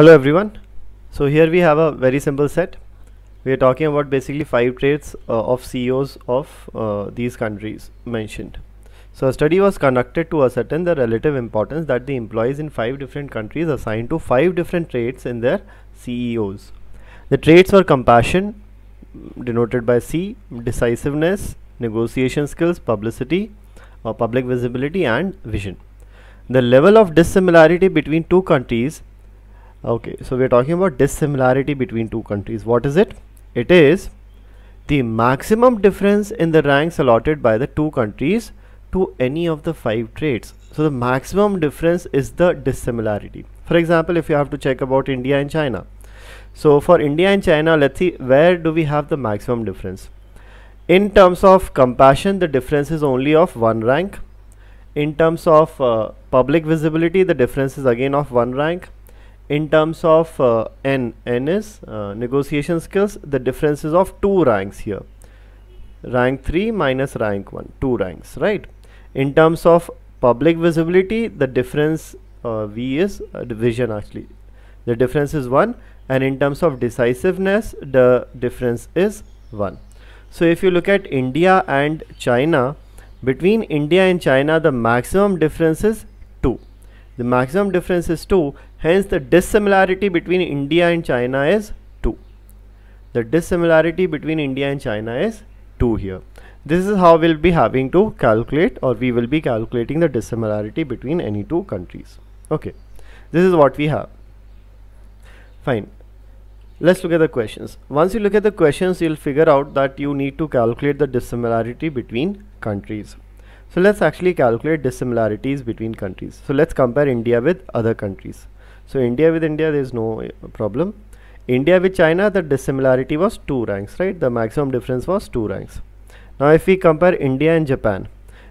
hello everyone so here we have a very simple set we are talking about basically five traits uh, of CEOs of uh, these countries mentioned so a study was conducted to ascertain the relative importance that the employees in five different countries assigned to five different traits in their CEOs the traits were compassion mm, denoted by C decisiveness negotiation skills publicity or uh, public visibility and vision the level of dissimilarity between two countries okay so we're talking about dissimilarity between two countries what is it it is the maximum difference in the ranks allotted by the two countries to any of the five traits so the maximum difference is the dissimilarity for example if you have to check about India and China so for India and China let's see where do we have the maximum difference in terms of compassion the difference is only of one rank in terms of uh, public visibility the difference is again of one rank in terms of uh, n n is uh, negotiation skills the difference is of two ranks here rank 3 minus rank 1 two ranks right in terms of public visibility the difference uh, v is division actually the difference is 1 and in terms of decisiveness the difference is 1 so if you look at India and China between India and China the maximum difference is the maximum difference is 2. Hence the dissimilarity between India and China is 2. The dissimilarity between India and China is 2 here. This is how we'll be having to calculate or we will be calculating the dissimilarity between any two countries. Okay. This is what we have. Fine let's look at the questions once you look at the questions you'll figure out that you need to calculate the dissimilarity between countries so let's actually calculate dissimilarities between countries. So let's compare India with other countries. So India with India, there's no uh, problem. India with China, the dissimilarity was 2 ranks, right? The maximum difference was 2 ranks. Now if we compare India and Japan,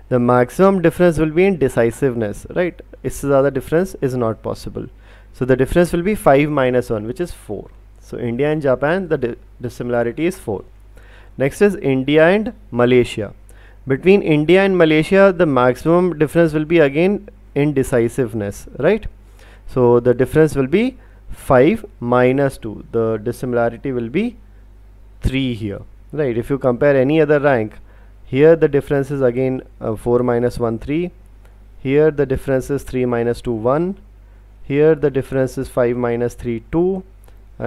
the maximum difference will be in decisiveness, right? This other difference is not possible. So the difference will be 5 minus 1, which is 4. So India and Japan, the dissimilarity is 4. Next is India and Malaysia between India and Malaysia the maximum difference will be again indecisiveness right so the difference will be 5 minus 2 the dissimilarity will be 3 here right if you compare any other rank here the difference is again uh, 4 minus 1 3 here the difference is 3 minus 2 1 here the difference is 5 minus 3 2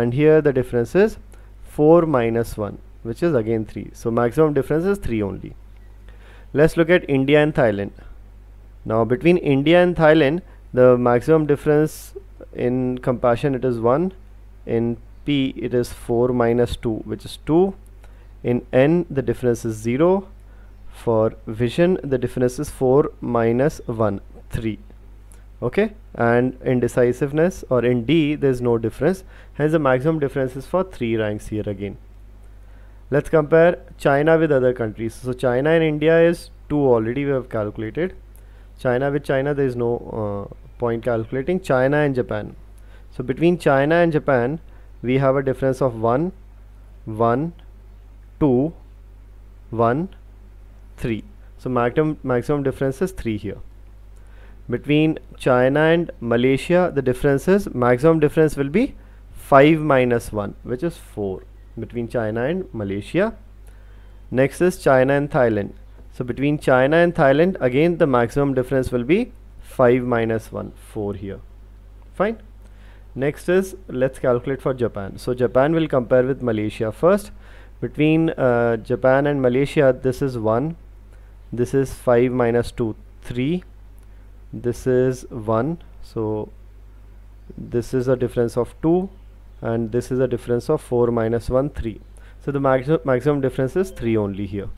and here the difference is 4 minus 1 which is again 3 so maximum difference is 3 only let's look at India and Thailand now between India and Thailand the maximum difference in compassion it is 1 in P it is 4 minus 2 which is 2 in N the difference is 0 for vision the difference is 4 minus 1 3 okay and indecisiveness or in D there is no difference hence the maximum difference is for 3 ranks here again let's compare China with other countries so China and India is 2 already we have calculated China with China there is no uh, point calculating China and Japan so between China and Japan we have a difference of 1 1 2 1 3 so maximum maximum difference is 3 here between China and Malaysia the difference is maximum difference will be 5 minus 1 which is 4 between China and Malaysia. Next is China and Thailand. So between China and Thailand, again the maximum difference will be 5 minus 1, 4 here. Fine. Next is let's calculate for Japan. So Japan will compare with Malaysia first. Between uh, Japan and Malaysia, this is 1, this is 5 minus 2, 3, this is 1. So this is a difference of 2 and this is a difference of 4 minus 1 3 so the maximum maximum difference is 3 only here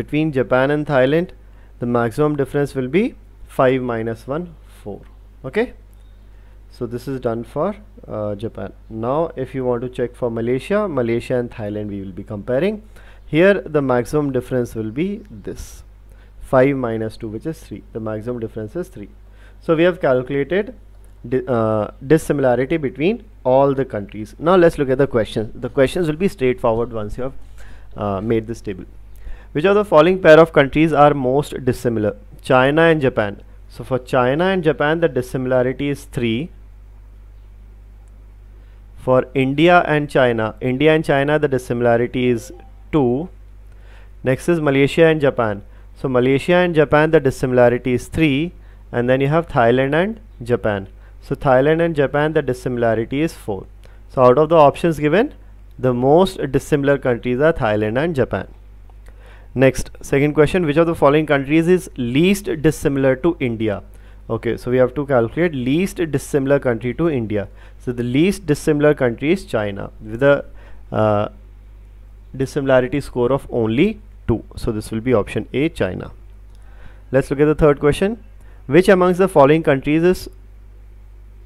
between Japan and Thailand the maximum difference will be 5 minus 1 4 okay so this is done for uh, Japan now if you want to check for Malaysia Malaysia and Thailand we will be comparing here the maximum difference will be this 5 minus 2 which is 3 the maximum difference is 3 so we have calculated uh, dissimilarity between all the countries. Now let's look at the questions. The questions will be straightforward once you have uh, made this table. Which of the following pair of countries are most dissimilar? China and Japan. So for China and Japan the dissimilarity is 3. For India and China, India and China the dissimilarity is 2. Next is Malaysia and Japan. So Malaysia and Japan the dissimilarity is 3 and then you have Thailand and Japan. So Thailand and Japan, the dissimilarity is 4. So out of the options given, the most dissimilar countries are Thailand and Japan. Next, second question, which of the following countries is least dissimilar to India? Okay, so we have to calculate least dissimilar country to India. So the least dissimilar country is China with a uh, dissimilarity score of only 2. So this will be option A, China. Let's look at the third question. Which amongst the following countries is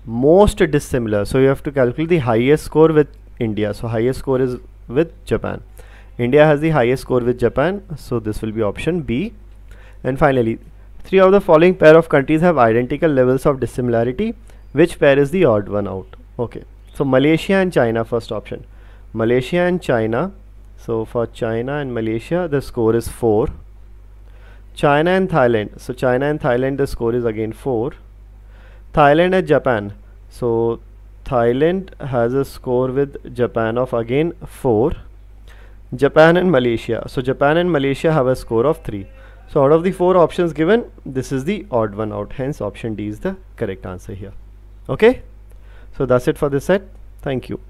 most dissimilar so you have to calculate the highest score with India so highest score is with Japan India has the highest score with Japan so this will be option B and finally three of the following pair of countries have identical levels of dissimilarity which pair is the odd one out okay so Malaysia and China first option Malaysia and China so for China and Malaysia the score is 4 China and Thailand so China and Thailand the score is again 4 Thailand at Japan so Thailand has a score with Japan of again 4 Japan and Malaysia so Japan and Malaysia have a score of 3 so out of the four options given this is the odd one out hence option D is the correct answer here okay so that's it for this set thank you